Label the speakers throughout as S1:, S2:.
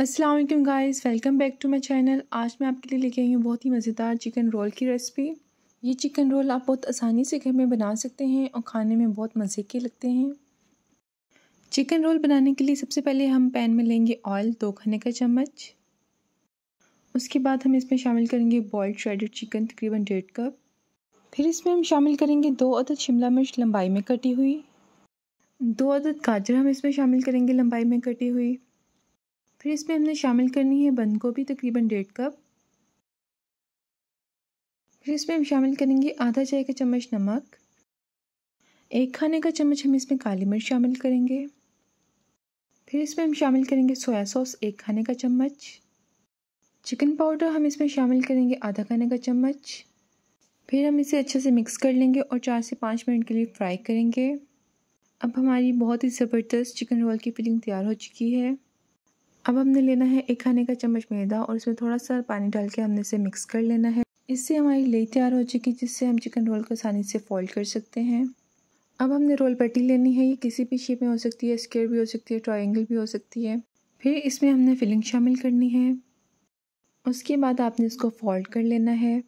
S1: Aslam guys welcome back to my channel आज मैं आपके लिए लेके आई हूँ बहुत ही मज़ेदार चिकन रोल की रेसिपी ये चिकन रोल आप बहुत आसानी से घर में बना सकते हैं और खाने में बहुत मज़े के लगते हैं चिकन रोल बनाने के लिए सबसे पहले हम पैन में लेंगे ऑयल दो खाने का चम्मच उसके बाद हम इसमें शामिल करेंगे बॉयल्ड श्रेडेड चिकन तकरीबन डेढ़ कप फिर इसमें हम शामिल करेंगे दो अदद शिमला मिर्च लंबाई में कटी हुई दो अदद गाजर हम इसमें शामिल करेंगे लंबाई में कटी हुई फिर इसमें हमने शामिल करनी है बंद गोभी तकरीबन डेढ़ कप फिर इसमें हम शामिल करेंगे आधा चाय का चम्मच नमक एक खाने का चम्मच हम इसमें काली मिर्च शामिल करेंगे फिर इसमें हम शामिल करेंगे सोया सॉस एक खाने का चम्मच चिकन पाउडर हम इसमें शामिल करेंगे आधा खाने का चम्मच फिर हम इसे अच्छे से मिक्स कर लेंगे और चार से पाँच मिनट के लिए फ्राई करेंगे अब हमारी बहुत ही ज़बरदस्त चिकन रोल की फिलिंग तैयार हो चुकी है अब हमने लेना है एक खाने का चम्मच मैदा और इसमें थोड़ा सा पानी डाल के हमने इसे मिक्स कर लेना है इससे हमारी लेई तैयार हो चुकी जिससे हम चिकन रोल को आसानी से फोल्ड कर सकते हैं अब हमने रोल पट्टी लेनी है ये किसी भी शेप में हो सकती है स्केयर भी हो सकती है ट्राइंगल भी हो सकती है फिर इसमें हमने फिलिंग शामिल करनी है उसके बाद आपने इसको फोल्ड कर लेना है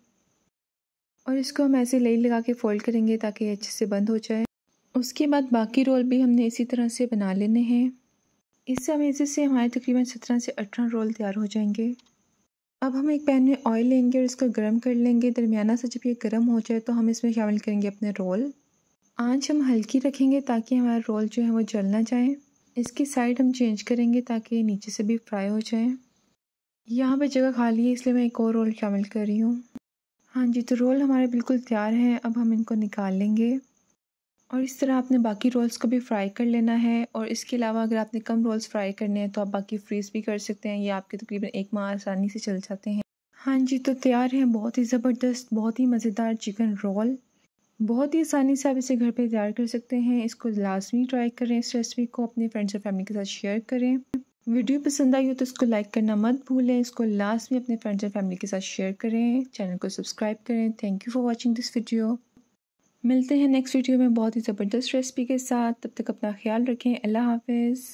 S1: और इसको हम ऐसे लई लगा के फोल्ड करेंगे ताकि अच्छे से बंद हो जाए उसके बाद बाकी रोल भी हमने इसी तरह से बना लेने हैं इस अमेजे से हमारे तकरीबन सत्रह से अठारह रोल तैयार हो जाएंगे अब हम एक पैन में ऑयल लेंगे और इसको गर्म कर लेंगे दरमियाना से जब ये गर्म हो जाए तो हम इसमें शामिल करेंगे अपने रोल आंच हम हल्की रखेंगे ताकि हमारा रोल जो है वो जल ना जाए इसकी साइड हम चेंज करेंगे ताकि नीचे से भी फ्राई हो जाए यहाँ पर जगह खाली है इसलिए मैं एक और रोल शामिल कर रही हूँ हाँ जी तो रोल हमारे बिल्कुल तैयार हैं अब हम इनको निकाल लेंगे और इस तरह आपने बाकी रोल्स को भी फ्राई कर लेना है और इसके अलावा अगर आपने कम रोल्स फ्राई करने हैं तो आप बाकी फ्रीज़ भी कर सकते हैं ये आपके तकरीबन तो एक माह आसानी से चल जाते हैं हाँ जी तो तैयार हैं बहुत ही ज़बरदस्त बहुत ही मज़ेदार चिकन रोल बहुत ही आसानी से आप इसे घर पे तैयार कर सकते हैं इसको लाजमी ट्राई करें इस रेसिपी को अपने फ्रेंड्स और फैमिली के साथ शेयर करें वीडियो पसंद आई हो तो इसको लाइक करना मत भूलें इसको लाजमी अपने फ्रेंड्स और फैमिली के साथ शेयर करें चैनल को सब्सक्राइब करें thank you for watching this video मिलते हैं नेक्स्ट वीडियो में बहुत ही ज़बरदस्त रेसिपी के साथ तब तक अपना ख्याल रखें अल्लाह हाफिज़